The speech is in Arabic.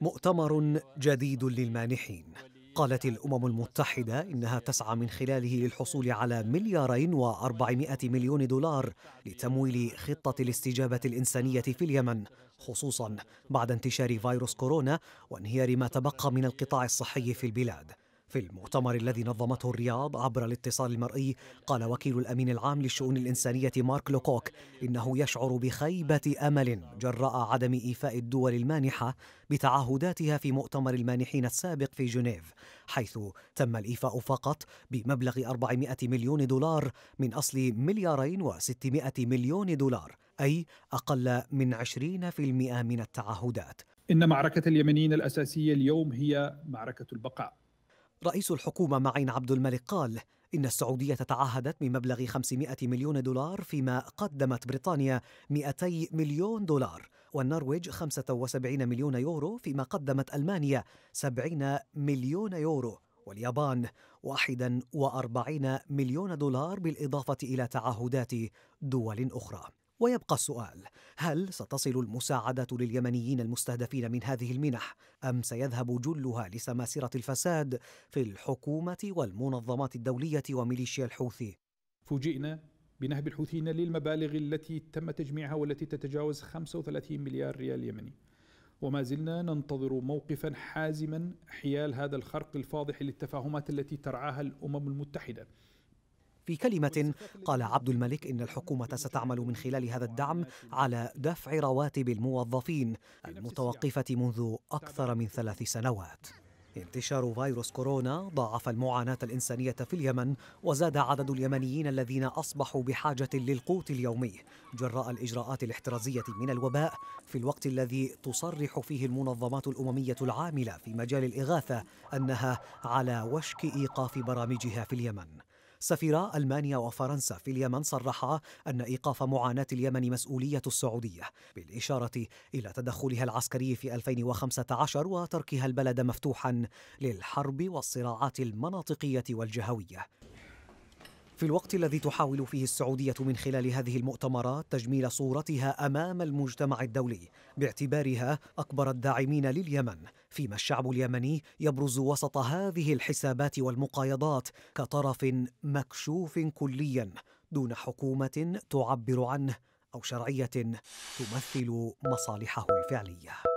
مؤتمر جديد للمانحين قالت الأمم المتحدة إنها تسعى من خلاله للحصول على مليارين وأربعمائة مليون دولار لتمويل خطة الاستجابة الإنسانية في اليمن خصوصا بعد انتشار فيروس كورونا وانهيار ما تبقى من القطاع الصحي في البلاد في المؤتمر الذي نظمته الرياض عبر الاتصال المرئي قال وكيل الامين العام للشؤون الانسانيه مارك لوكوك انه يشعر بخيبه امل جراء عدم ايفاء الدول المانحه بتعهداتها في مؤتمر المانحين السابق في جنيف حيث تم الايفاء فقط بمبلغ 400 مليون دولار من اصل مليارين و600 مليون دولار اي اقل من 20% من التعهدات ان معركه اليمنيين الاساسيه اليوم هي معركه البقاء رئيس الحكومة معين عبد الملك قال إن السعودية تعهدت بمبلغ 500 مليون دولار فيما قدمت بريطانيا 200 مليون دولار والنرويج 75 مليون يورو فيما قدمت ألمانيا 70 مليون يورو واليابان 41 مليون دولار بالإضافة إلى تعهدات دول أخرى ويبقى السؤال هل ستصل المساعدة لليمنيين المستهدفين من هذه المنح أم سيذهب جلها لسماسرة الفساد في الحكومة والمنظمات الدولية وميليشيا الحوثي فوجئنا بنهب الحوثيين للمبالغ التي تم تجميعها والتي تتجاوز 35 مليار ريال يمني وما زلنا ننتظر موقفا حازما حيال هذا الخرق الفاضح للتفاهمات التي ترعاها الامم المتحده في كلمة قال عبد الملك إن الحكومة ستعمل من خلال هذا الدعم على دفع رواتب الموظفين المتوقفة منذ أكثر من ثلاث سنوات انتشار فيروس كورونا ضاعف المعاناة الإنسانية في اليمن وزاد عدد اليمنيين الذين أصبحوا بحاجة للقوت اليومي جراء الإجراءات الاحترازية من الوباء في الوقت الذي تصرح فيه المنظمات الأممية العاملة في مجال الإغاثة أنها على وشك إيقاف برامجها في اليمن سفيرا ألمانيا وفرنسا في اليمن صرحا أن إيقاف معاناة اليمن مسؤولية السعودية بالإشارة إلى تدخلها العسكري في 2015 وتركها البلد مفتوحا للحرب والصراعات المناطقية والجهوية في الوقت الذي تحاول فيه السعودية من خلال هذه المؤتمرات تجميل صورتها أمام المجتمع الدولي باعتبارها أكبر الداعمين لليمن فيما الشعب اليمني يبرز وسط هذه الحسابات والمقايضات كطرف مكشوف كليا دون حكومه تعبر عنه او شرعيه تمثل مصالحه الفعليه